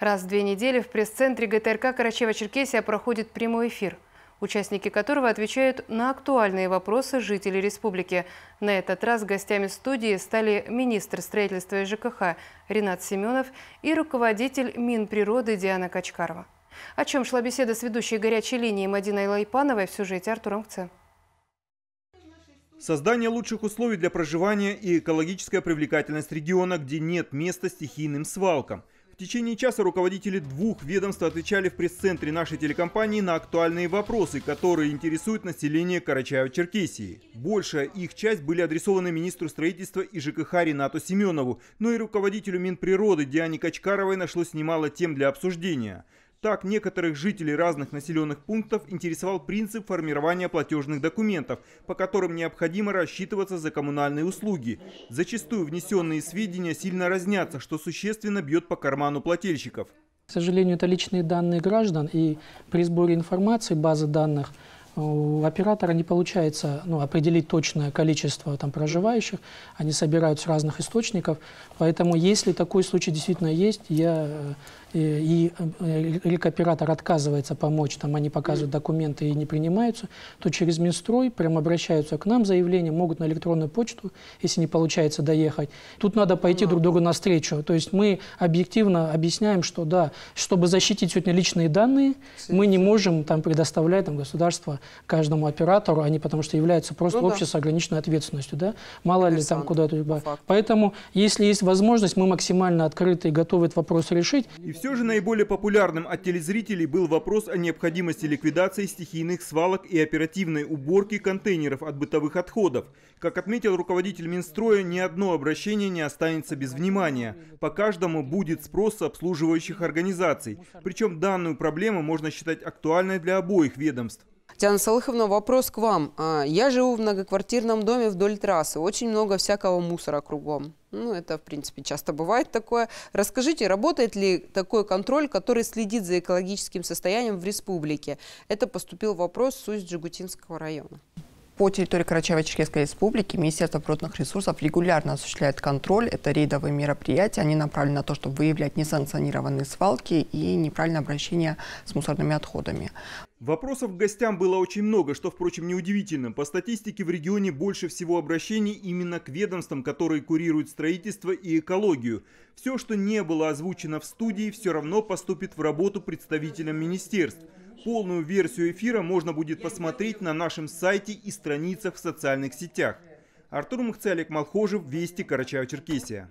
Раз в две недели в пресс-центре ГТРК Карачева-Черкесия проходит прямой эфир, участники которого отвечают на актуальные вопросы жителей республики. На этот раз гостями студии стали министр строительства и ЖКХ Ренат Семенов и руководитель Минприроды Диана Качкарова. О чем шла беседа с ведущей горячей линии Мадиной Лайпановой в сюжете Артура Мкце. Создание лучших условий для проживания и экологическая привлекательность региона, где нет места стихийным свалкам. В течение часа руководители двух ведомств отвечали в пресс-центре нашей телекомпании на актуальные вопросы, которые интересуют население Карачаева-Черкесии. Большая их часть были адресованы министру строительства и ЖКХ Ренату Семенову, но и руководителю Минприроды Диане Качкаровой нашлось немало тем для обсуждения. Так, некоторых жителей разных населенных пунктов интересовал принцип формирования платежных документов, по которым необходимо рассчитываться за коммунальные услуги. Зачастую внесенные сведения сильно разнятся, что существенно бьет по карману плательщиков. К сожалению, это личные данные граждан, и при сборе информации базы данных – у оператора не получается ну, определить точное количество там, проживающих, они собирают с разных источников, поэтому если такой случай действительно есть, я, э, и, и э, рекоператор отказывается помочь, там они показывают документы и не принимаются, то через Минстрой прям обращаются к нам, заявление могут на электронную почту, если не получается доехать. Тут надо пойти друг другу навстречу, то есть мы объективно объясняем, что да, чтобы защитить сегодня личные данные, мы не можем там предоставлять там, государство каждому оператору, они потому что являются просто ну, обществом да. с ограниченной ответственностью, да, мало Конечно, ли там куда-то. По Поэтому, если есть возможность, мы максимально открыты и готовы этот вопрос решить. И все же наиболее популярным от телезрителей был вопрос о необходимости ликвидации стихийных свалок и оперативной уборки контейнеров от бытовых отходов. Как отметил руководитель Минстроя, ни одно обращение не останется без внимания. По каждому будет спрос с обслуживающих организаций. Причем данную проблему можно считать актуальной для обоих ведомств. Диана Салыховна, вопрос к вам. А, я живу в многоквартирном доме вдоль трассы. Очень много всякого мусора кругом. Ну, это, в принципе, часто бывает такое. Расскажите, работает ли такой контроль, который следит за экологическим состоянием в республике? Это поступил вопрос с Усть-Джигутинского района. По территории Карачаево-Черкесской республики Министерство природных ресурсов регулярно осуществляет контроль. Это рейдовые мероприятия. Они направлены на то, чтобы выявлять несанкционированные свалки и неправильное обращение с мусорными отходами. Вопросов к гостям было очень много, что, впрочем, неудивительно. По статистике в регионе больше всего обращений именно к ведомствам, которые курируют строительство и экологию. Все, что не было озвучено в студии, все равно поступит в работу представителям министерств. Полную версию эфира можно будет посмотреть на нашем сайте и страницах в социальных сетях. Артур Махцалик, Малхожев, Вести, Карачао-Черкесия.